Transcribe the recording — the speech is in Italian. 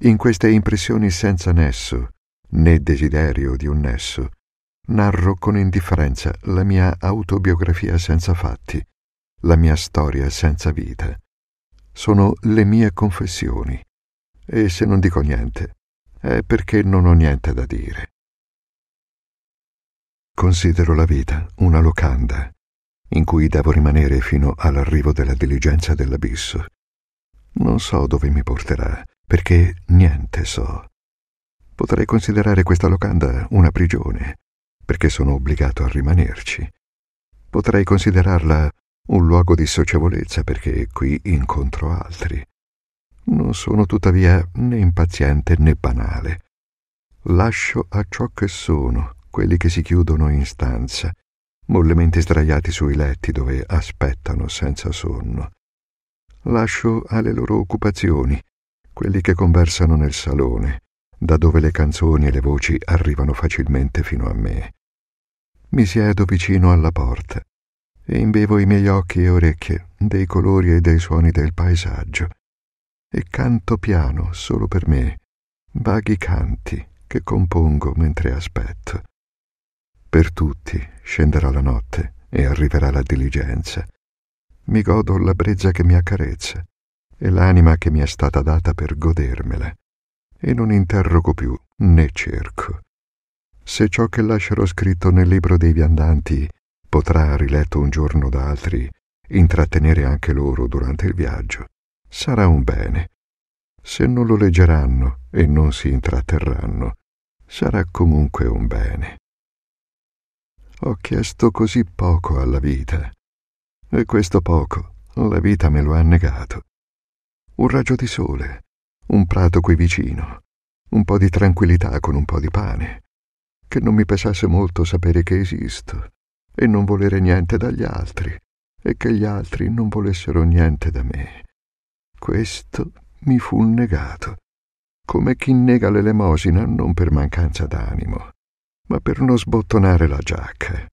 In queste impressioni senza nesso, né desiderio di un nesso, narro con indifferenza la mia autobiografia senza fatti, la mia storia senza vita. Sono le mie confessioni. E se non dico niente, è perché non ho niente da dire. Considero la vita una locanda in cui devo rimanere fino all'arrivo della diligenza dell'abisso. Non so dove mi porterà, perché niente so. Potrei considerare questa locanda una prigione, perché sono obbligato a rimanerci. Potrei considerarla un luogo di socievolezza, perché qui incontro altri. Non sono tuttavia né impaziente né banale. Lascio a ciò che sono quelli che si chiudono in stanza, mollemente sdraiati sui letti dove aspettano senza sonno. Lascio alle loro occupazioni quelli che conversano nel salone, da dove le canzoni e le voci arrivano facilmente fino a me. Mi siedo vicino alla porta e imbevo i miei occhi e orecchie dei colori e dei suoni del paesaggio e canto piano, solo per me, vaghi canti che compongo mentre aspetto. Per tutti scenderà la notte e arriverà la diligenza. Mi godo la brezza che mi accarezza e l'anima che mi è stata data per godermela, e non interrogo più né cerco. Se ciò che lascerò scritto nel libro dei viandanti potrà, riletto un giorno da altri, intrattenere anche loro durante il viaggio, sarà un bene. Se non lo leggeranno e non si intratterranno, sarà comunque un bene. Ho chiesto così poco alla vita, e questo poco la vita me lo ha negato un raggio di sole, un prato qui vicino, un po' di tranquillità con un po' di pane, che non mi pesasse molto sapere che esisto e non volere niente dagli altri e che gli altri non volessero niente da me. Questo mi fu negato, come chi nega l'elemosina non per mancanza d'animo, ma per non sbottonare la giacca.